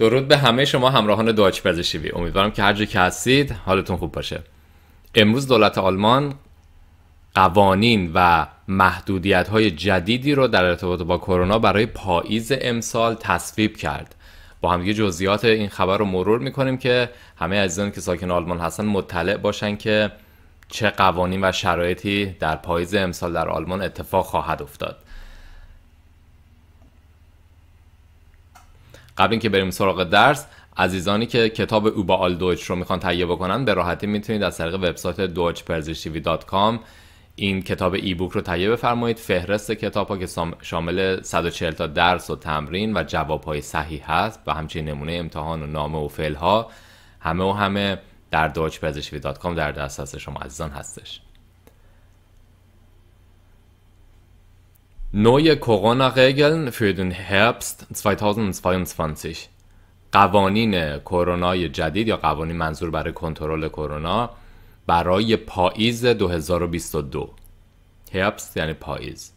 درود به همه شما همراهان دوچ پزشکی امیدوارم که هر جا که هستید حالتون خوب باشه امروز دولت آلمان قوانین و محدودیت های جدیدی رو در ارتباط با کرونا برای پاییز امسال تصویب کرد با یه جزئیات این خبر رو مرور میکنیم که همه عزیزان که ساکن آلمان هستن مطلع باشن که چه قوانین و شرایطی در پاییز امسال در آلمان اتفاق خواهد افتاد قبل اینکه بریم سراغ درس عزیزانی که کتاب اوبا آل دویچ رو میخوان تهیه بکنن به راحتی میتونید از طریق وبسایت deutschperzischivi.com این کتاب ای بوک رو تهیه بفرمایید فهرست کتاب ها که شامل 140 تا درس و تمرین و جواب های صحیح هست و همچنین نمونه امتحان و نامه و فعل ها همه و همه در deutschperzischivi.com در دسترس شما عزیزان هستش Neue Corona-Regeln für den Herbst 2022 قوانین کرونای جدید یا قوانین منظور برای کنترل کرونا برای پاییز 2022 Herbst یعنی پاییز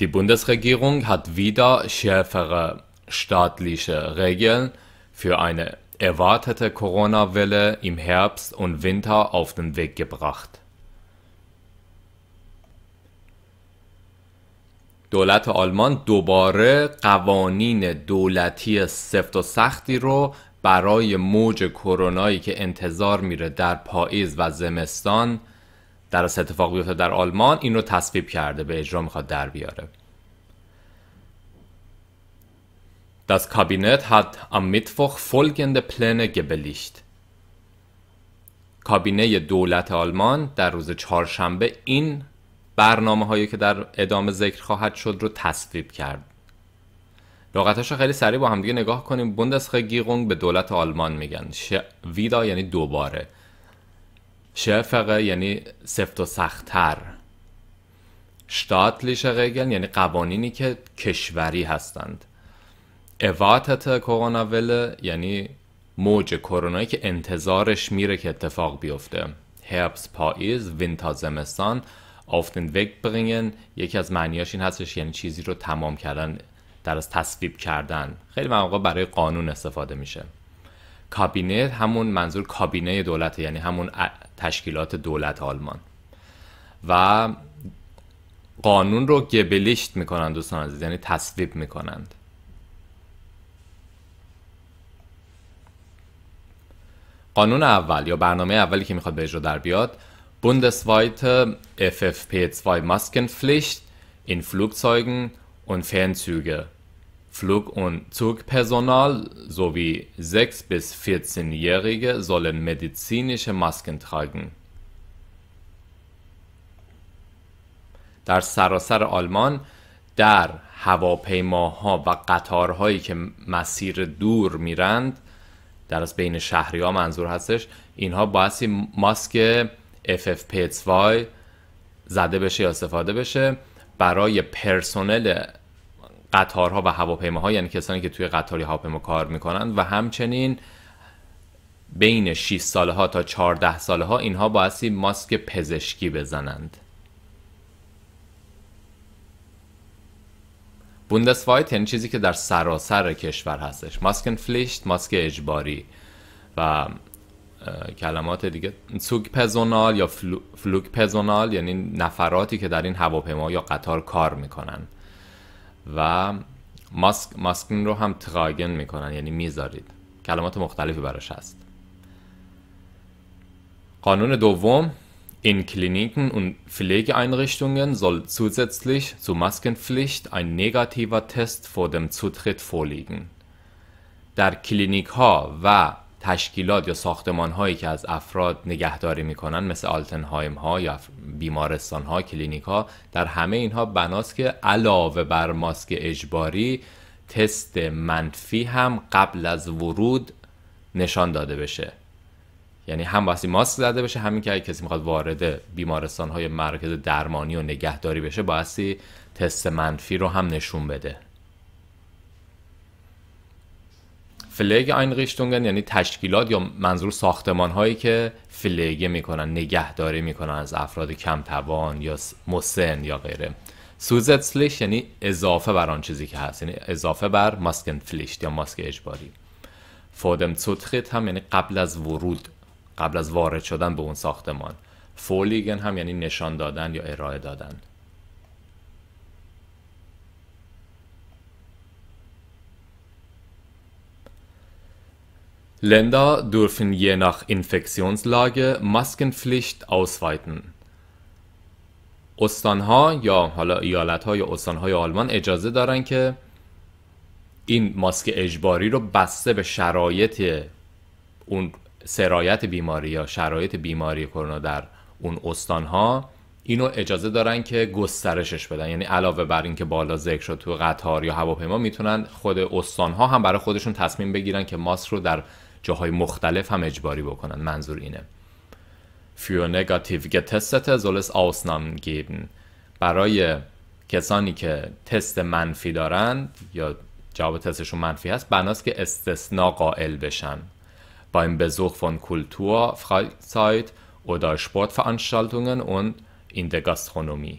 Die Bundesregierung hat wieder schärfere staatliche Regeln für eine erwartete Corona-Welle im Herbst und Winter auf den Weg gebracht. دولت آلمان دوباره قوانین دولتی سفت و سختی رو برای موج کرونایی که انتظار میره در پاییز و زمستان در اتفاق بیفته در آلمان این رو تصویب کرده به اجرا میخواد در بیاره Das Kabinett hat am Mittwoch folgende Pläne کابینه دولت آلمان در روز چهارشنبه این برنامه هایی که در ادامه ذکر خواهد شد رو تصویب کرد لغتاش رو خیلی سریع با همدیگه نگاه کنیم بوندسخه گیغونگ به دولت آلمان میگن ش... ویدا یعنی دوباره شفقه یعنی سفت و سختتر شتاتلیش رگل یعنی قوانینی که کشوری هستند اواتت کرونا وله یعنی موج کرونایی که انتظارش میره که اتفاق بیفته هرپس پاییز وینتا زمستان auf den Weg یکی از معنیاش این هستش یعنی چیزی رو تمام کردن در از تصویب کردن خیلی مواقع برای قانون استفاده میشه کابینه همون منظور کابینه دولت یعنی همون تشکیلات دولت آلمان و قانون رو گبلیشت میکنند دوستان عزیز یعنی تصویب میکنند قانون اول یا برنامه اولی که میخواد به اجرا در بیاد bundesweite FFP2-Maskenpflicht in Flugzeugen und Fernzüge. Flug- und Zugpersonal sowie 6- bis 14-Jährige sollen medizinische Masken tragen. در سراسر آلمان در هواپیماها و قطارهایی که مسیر دور میرند در از بین شهری ها منظور هستش اینها باید ماسک FFP2 زده بشه یا استفاده بشه برای پرسنل قطارها و هواپیماها یعنی کسانی که توی قطاری هواپیما کار میکنن و همچنین بین 6 ساله ها تا 14 ساله ها اینها بایستی ماسک پزشکی بزنند بوندسوایت یعنی چیزی که در سراسر کشور هستش ماسک فلیشت ماسک اجباری و کلمات دیگه سوگ پزونال یا فلو، فلوک پزونال یعنی نفراتی که در این هواپیما یا قطار کار میکنن و ماسک ماسکین رو هم تراگن میکنن یعنی میذارید کلمات مختلفی براش هست قانون دوم اون کلینیکن و Pflegeeinrichtungen زوزتسلیش زو ماسکن فلیشت این نگاتیو تست فور دم زوتریت فولیگن. در کلینیک ها و تشکیلات یا ساختمان هایی که از افراد نگهداری میکنن مثل آلتنهایم ها یا بیمارستان ها کلینیک ها در همه اینها بناست که علاوه بر ماسک اجباری تست منفی هم قبل از ورود نشان داده بشه یعنی هم واسه ماسک زده بشه همین که اگه کسی میخواد وارد بیمارستان های مرکز درمانی و نگهداری بشه بایستی تست منفی رو هم نشون بده فلگ اینریشتونگن یعنی تشکیلات یا منظور ساختمان هایی که فلگه میکنن نگهداری میکنن از افراد کم توان یا مسن یا غیره سوزتسلیش یعنی اضافه بر آن چیزی که هست یعنی اضافه بر ماسکن فلیشت یا ماسک اجباری فودم زودخیت هم یعنی قبل از ورود قبل از وارد شدن به اون ساختمان فولیگن هم یعنی نشان دادن یا ارائه دادن Länder dürfen je nach Infektionslage maskenpflicht ausweiten. استانها یا حالا های یا استانهای آلمان اجازه دارن که این ماسک اجباری رو بسته به شرایط اون سرایت بیماری یا شرایط بیماری کرونا در اون استانها اینو اجازه دارن که گسترشش بدن یعنی علاوه بر اینکه بالا ذکر شد تو قطار یا هواپیما میتونن خود استانها هم برای خودشون تصمیم بگیرن که ماسک رو در جاهای مختلف هم اجباری بکنن منظور اینه فیو نگاتیو getestete soll es Ausnahmen geben برای کسانی که تست منفی دارند یا جواب تستشون منفی هست بناست که استثناء قائل بشن beim Besuch von Kultur, Freizeit oder Sportveranstaltungen und in der Gastronomie.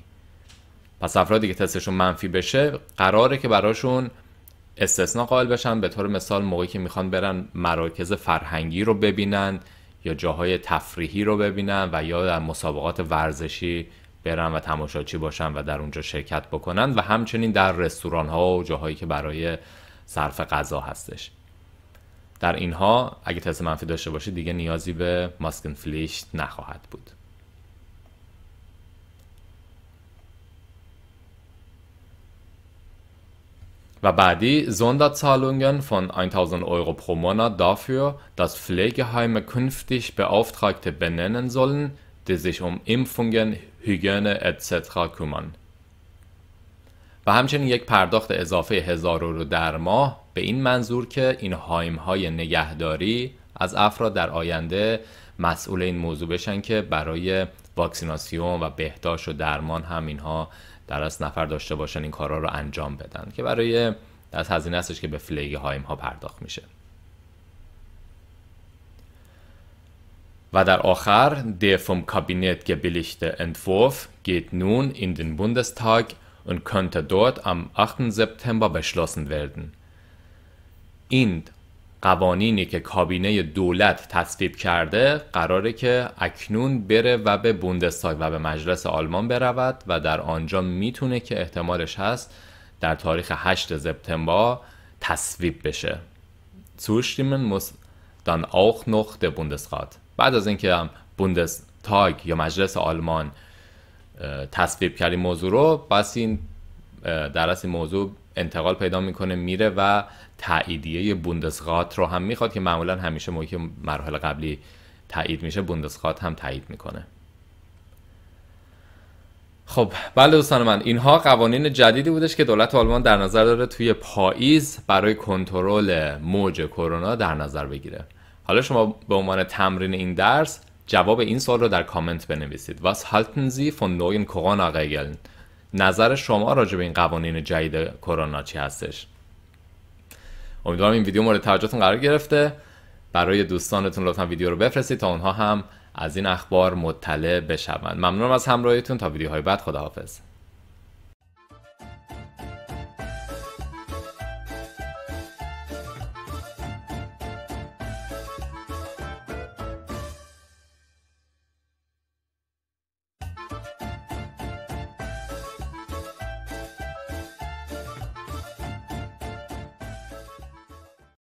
پس افرادی که تستشون منفی بشه قراره که براشون استثنا قائل بشن به طور مثال موقعی که میخوان برن مراکز فرهنگی رو ببینن یا جاهای تفریحی رو ببینن و یا در مسابقات ورزشی برن و تماشاچی باشن و در اونجا شرکت بکنن و همچنین در رستوران ها و جاهایی که برای صرف غذا هستش در اینها اگه تست منفی داشته باشید دیگه نیازی به ماسکن فلیشت نخواهد بود و بعدی Sonderzahlungen von 1.000 Euro pro Monat dafür, dass Pflegeheime künftig Beauftragte benennen sollen, die sich um Impfungen، hygiene etc. kümmern. و همچنین یک پرداخت اضافه 1000 رو در ماه به این منظور که این های نگهداری از افراد در آینده مسئول این موضوع بشن که برای واکسیناسیون و بهداشت و درمان هم اینها در نفر داشته باشن این کارا رو انجام بدن که برای از هزینه که به فلیگ هایم ها پرداخت میشه و در آخر der vom Kabinett gebilligte Entwurf geht nun in den Bundestag und könnte dort am 8. September beschlossen werden. قوانینی که کابینه دولت تصویب کرده قراره که اکنون بره و به بوندستاگ و به مجلس آلمان برود و در آنجا میتونه که احتمالش هست در تاریخ 8 سپتامبر تصویب بشه zustimmen muss dann auch noch der Bundesrat بعد از اینکه هم بوندستاگ یا مجلس آلمان تصویب کرد موضوع رو بس این در اصل این موضوع انتقال پیدا میکنه میره و تاییدیه بوندسغات رو هم میخواد که معمولا همیشه موقعی که مراحل قبلی تایید میشه بوندسغات هم تایید میکنه خب بله دوستان من اینها قوانین جدیدی بودش که دولت آلمان در نظر داره توی پاییز برای کنترل موج کرونا در نظر بگیره حالا شما به عنوان تمرین این درس جواب این سوال رو در کامنت بنویسید Was halten Sie von neuen Corona-Regeln نظر شما راجع به این قوانین جدید کرونا چی هستش امیدوارم این ویدیو مورد توجهتون قرار گرفته برای دوستانتون لطفا ویدیو رو بفرستید تا اونها هم از این اخبار مطلع بشوند ممنونم از همراهیتون تا ویدیوهای بعد خداحافظ